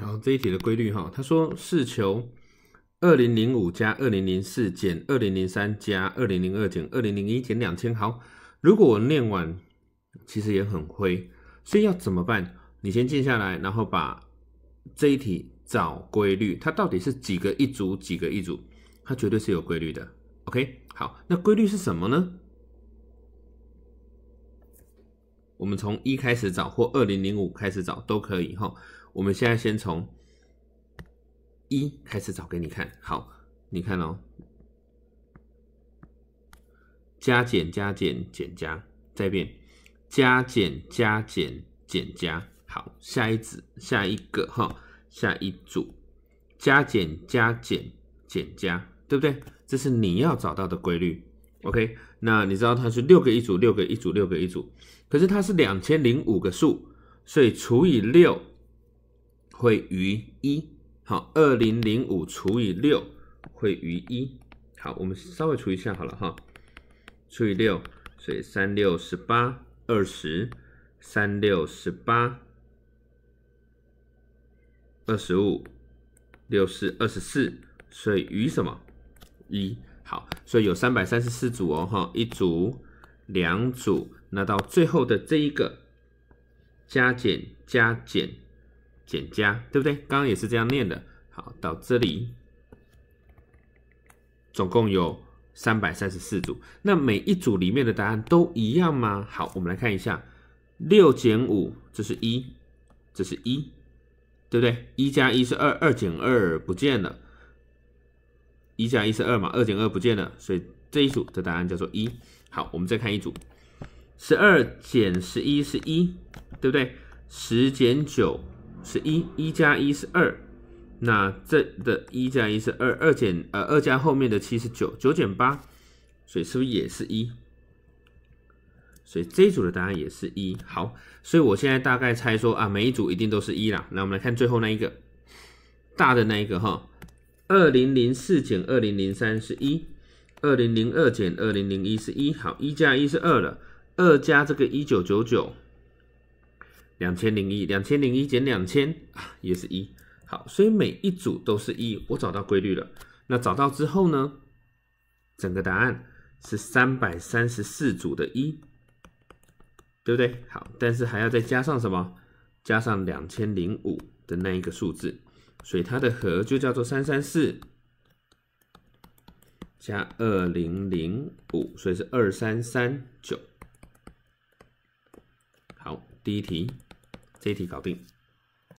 好，这一题的规律哈，他说是求二零零五加二零零四减二零零三加二零零二减二零零一减两千。好，如果我念完，其实也很灰，所以要怎么办？你先静下来，然后把这一题找规律，它到底是几个一组，几个一组？它绝对是有规律的。OK，好，那规律是什么呢？我们从一开始找，或二零零五开始找都可以哈。我们现在先从一开始找给你看好，你看哦。加减加减减加，再变加减加减减加，好，下一子下一个哈，下一组加减加减减加，对不对？这是你要找到的规律。OK，那你知道它是六个一组，六个一组，六个一组，可是它是两千零五个数，所以除以六。会余一，好，二零零五除以六会余一，好，我们稍微除一下好了哈，除以六，所以三六十八，二十三六十八，二十五，六四二十四，所以余什么一，好，所以有三百三十四组哦，哈，一组两组，那到最后的这一个加减加减。减加对不对？刚刚也是这样念的。好，到这里，总共有三百三十四组。那每一组里面的答案都一样吗？好，我们来看一下，六减五，这是一，这是一，对不对？一加一是二，二减二不见了，一加一是二嘛，二减二不见了，所以这一组的答案叫做一。好，我们再看一组，十二减十一是一，对不对？十减九。是一一加一，是二。那这的一加一，是二。二减呃，二加后面的七，是九。九减八，所以是不是也是一？所以这一组的答案也是一。好，所以我现在大概猜说啊，每一组一定都是一啦。那我们来看最后那一个大的那一个哈，二零零四减二零零三是一，二零零二减二零零一是一。好，一加一是二了，二加这个一九九九。两千零一，两千零一减两千啊，也是一。好，所以每一组都是一，我找到规律了。那找到之后呢，整个答案是三百三十四组的一，对不对？好，但是还要再加上什么？加上两千零五的那一个数字，所以它的和就叫做三三四加二零零五，所以是二三三九。好，第一题。这一题搞定。